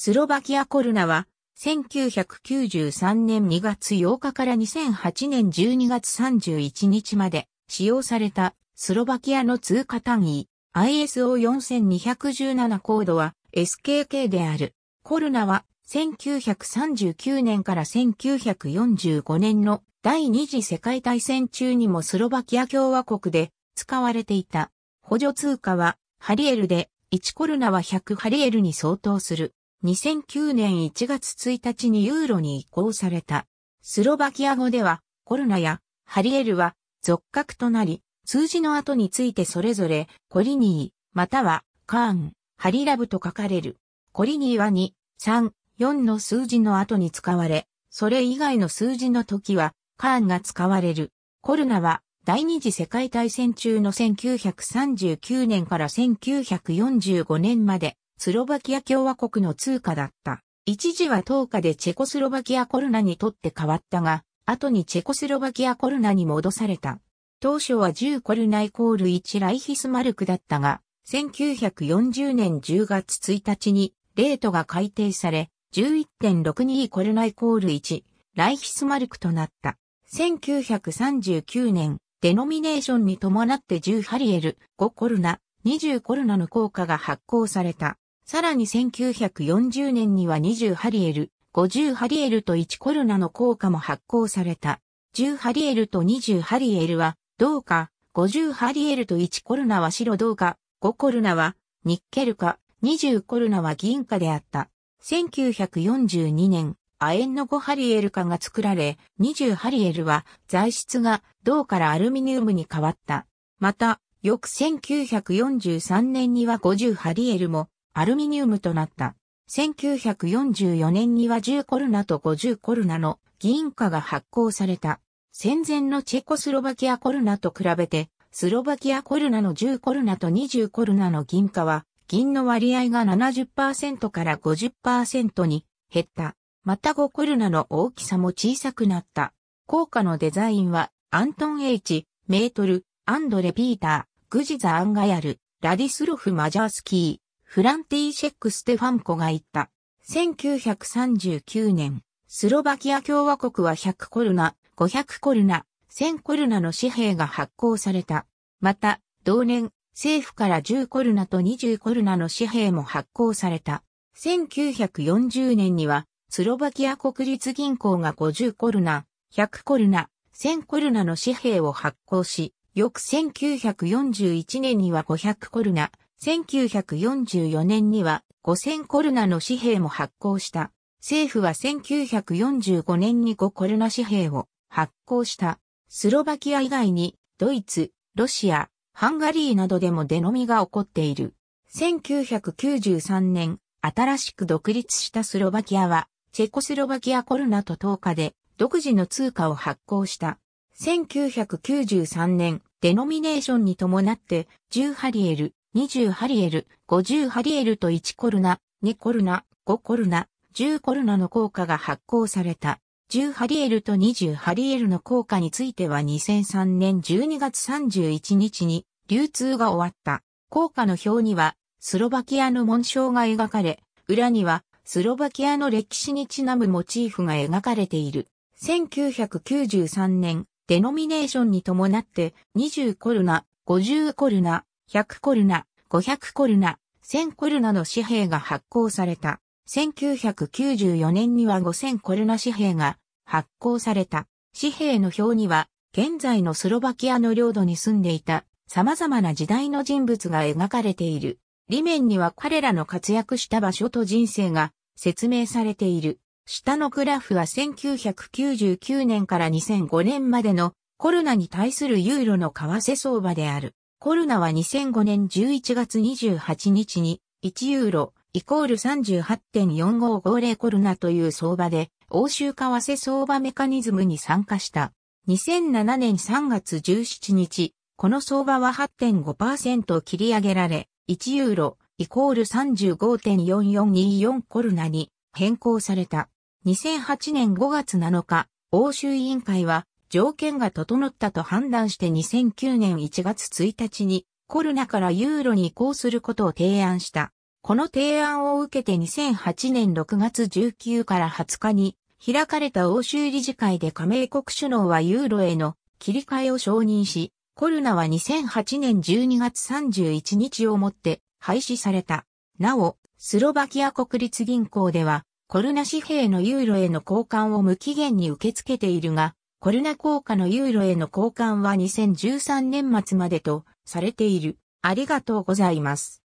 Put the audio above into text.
スロバキアコルナは、1993年2月8日から2008年12月31日まで使用されたスロバキアの通貨単位 ISO4217 コードは SKK である。コルナは1939年から1945年の第二次世界大戦中にもスロバキア共和国で使われていた。補助通貨はハリエルで1コルナは100ハリエルに相当する。2009年1月1日にユーロに移行された。スロバキア語ではコルナやハリエルは俗格となり、数字の後についてそれぞれコリニー、またはカーン、ハリラブと書かれる。コリニーは2、3、4の数字の後に使われ、それ以外の数字の時はカーンが使われる。コルナは第二次世界大戦中の1939年から1945年までスロバキア共和国の通貨だった。一時は10日でチェコスロバキアコルナにとって変わったが、後にチェコスロバキアコルナに戻された。当初は10コルナイコール1ライヒスマルクだったが、1940年10月1日にレートが改定され、11.62コルナイコール1ライヒスマルクとなった。1939年、デノミネーションに伴って10ハリエル5コルナ、20コルナの効果が発行された。さらに1940年には20ハリエル、50ハリエルと1コルナの効果も発行された。10ハリエルと20ハリエルは銅か、50ハリエルと1コルナは白銅か、5コルナはニッケルか、20コルナは銀貨であった。1942年、亜鉛の5ハリエル化が作られ、20ハリエルは材質が銅からアルミニウムに変わった。また、翌1943年には50ハリエルもアルミニウムとなった。1944年には10コルナと50コルナの銀貨が発行された。戦前のチェコスロバキアコルナと比べて、スロバキアコルナの10コルナと20コルナの銀貨は、銀の割合が70%から50%に減った。また5コルナの大きさも小さくなった。硬貨のデザインは、アントン・エイチ、メートル、アンドレ・ピーター、グジザ・アンガヤル、ラディスロフ・マジャースキー、フランティーシェック・ステファンコが言った。1939年、スロバキア共和国は100コルナ、500コルナ、1000コルナの紙幣が発行された。また、同年、政府から10コルナと20コルナの紙幣も発行された。1940年には、スロバキア国立銀行が50コルナ、100コルナ、1000コルナの紙幣を発行し、翌1941年には500コルナ、1944年には5000コルナの紙幣も発行した。政府は1945年に5コルナ紙幣を発行した。スロバキア以外にドイツ、ロシア、ハンガリーなどでも出ノみが起こっている。1993年、新しく独立したスロバキアは、チェコスロバキアコルナと10日で独自の通貨を発行した。1993年、デノミネーションに伴って、10ハリエル、20ハリエル、50ハリエルと1コルナ、2コルナ、5コルナ、10コルナの効果が発行された。10ハリエルと20ハリエルの効果については2003年12月31日に流通が終わった。効果の表にはスロバキアの紋章が描かれ、裏にはスロバキアの歴史にちなむモチーフが描かれている。1993年、デノミネーションに伴って20コルナ、50コルナ、100コルナ、500コルナ、1000コルナの紙幣が発行された。1994年には5000コルナ紙幣が発行された。紙幣の表には、現在のスロバキアの領土に住んでいた様々な時代の人物が描かれている。裏面には彼らの活躍した場所と人生が説明されている。下のグラフは1999年から2005年までのコロナに対するユーロの為替相場である。コルナは2005年11月28日に1ユーロイコール38.4550コルナという相場で欧州為替相場メカニズムに参加した。2007年3月17日、この相場は8.5%切り上げられ、1ユーロイコール35.4424コルナに変更された。2008年5月7日、欧州委員会は条件が整ったと判断して2009年1月1日にコルナからユーロに移行することを提案した。この提案を受けて2008年6月19から20日に開かれた欧州理事会で加盟国首脳はユーロへの切り替えを承認し、コルナは2008年12月31日をもって廃止された。なお、スロバキア国立銀行では、コルナ紙幣のユーロへの交換を無期限に受け付けているが、コルナ効果のユーロへの交換は2013年末までとされている。ありがとうございます。